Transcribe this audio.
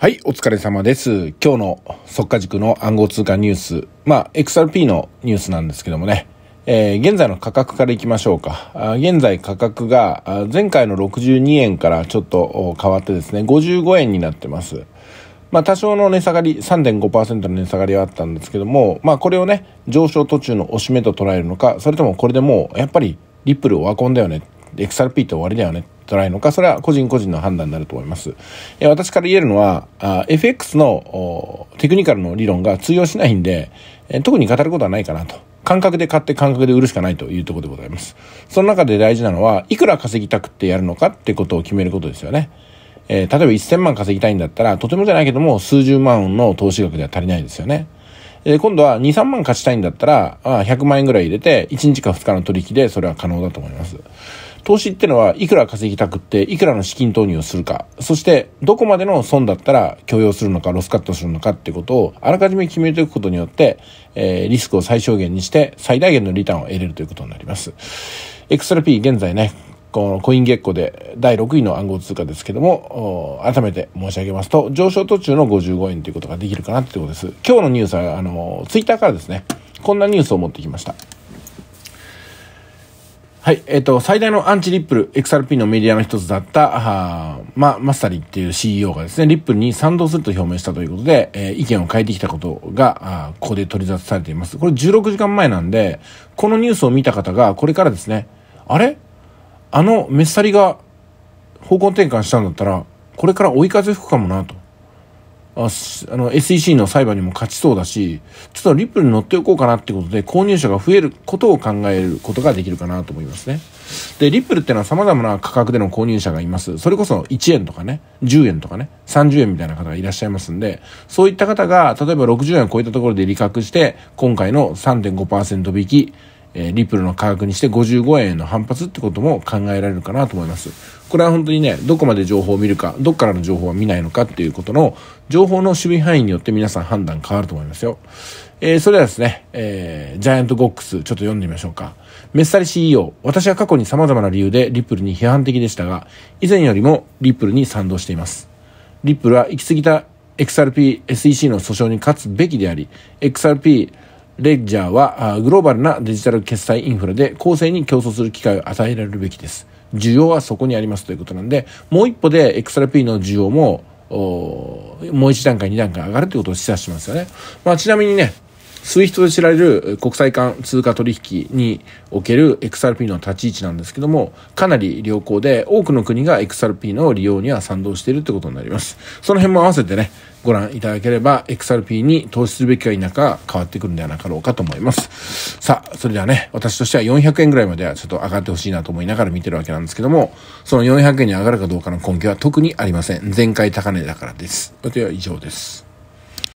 はい、お疲れ様です。今日の速化軸の暗号通貨ニュース。まあ、XRP のニュースなんですけどもね。えー、現在の価格からいきましょうか。現在価格が前回の62円からちょっと変わってですね、55円になってます。まあ、多少の値下がり、3.5%の値下がりはあったんですけども、まあ、これをね、上昇途中の押し目と捉えるのか、それともこれでもう、やっぱりリップルをワコンだよね、XRP って終わりだよねじゃないのか、それは個人個人の判断になると思います。え私から言えるのは、FX のテクニカルの理論が通用しないんで、え特に語ることはないかなと。感覚で買って感覚で売るしかないというとこでございます。その中で大事なのは、いくら稼ぎたくってやるのかってことを決めることですよね。えー、例えば1000万稼ぎたいんだったら、とてもじゃないけども、数十万の投資額では足りないですよね。えー、今度は2、3万貸したいんだったら、あ100万円ぐらい入れて、1日か2日の取引でそれは可能だと思います。投資ってのはいくら稼ぎたくっていくらの資金投入をするかそしてどこまでの損だったら許容するのかロスカットするのかってことをあらかじめ決めておくことによって、えー、リスクを最小限にして最大限のリターンを得れるということになります。エクストラ P 現在ねこのコイン月光で第6位の暗号通貨ですけども、改めて申し上げますと、上昇途中の55円ということができるかなってことです。今日のニュースは、あの、ツイッターからですね、こんなニュースを持ってきました。はい。えっ、ー、と、最大のアンチリップル、XRP のメディアの一つだった、まあ、マスタリっていう CEO がですね、リップルに賛同すると表明したということで、えー、意見を変えてきたことが、ここで取り沙汰されています。これ16時間前なんで、このニュースを見た方が、これからですね、あれあのメッサリが方向転換したんだったら、これから追い風吹くかもなと。あの SEC の裁判にも勝ちそうだし、ちょっとリップルに乗っておこうかなってことで購入者が増えることを考えることができるかなと思いますね。で、リップルってのは様々な価格での購入者がいます。それこそ1円とかね、10円とかね、30円みたいな方がいらっしゃいますんで、そういった方が、例えば60円を超えたところで利確して、今回の3.5%引き、えリップルの価格にして55円への反発ってことも考えられるかなと思います。これは本当にね、どこまで情報を見るか、どっからの情報は見ないのかっていうことの、情報の守備範囲によって皆さん判断変わると思いますよ。えー、それではですね、えー、ジャイアントゴックス、ちょっと読んでみましょうか。メッサリ CEO、私は過去に様々な理由でリップルに批判的でしたが、以前よりもリップルに賛同しています。リップルは行き過ぎた XRP SEC の訴訟に勝つべきであり、XRP レッジャーはグローバルなデジタル決済インフラで公正に競争する機会を与えられるべきです。需要はそこにありますということなんで、もう一歩で XRP の需要ももう一段階、二段階上がるということを示唆しますよね。まあ、ちなみにね、スイ i f で知られる国際間通貨取引における XRP の立ち位置なんですけども、かなり良好で、多くの国が XRP の利用には賛同しているってことになります。その辺も合わせてね、ご覧いただければ XRP に投資するべきか否か変わってくるんではなかろうかと思います。さあ、それではね、私としては400円ぐらいまではちょっと上がってほしいなと思いながら見てるわけなんですけども、その400円に上がるかどうかの根拠は特にありません。前回高値だからです。では以上です。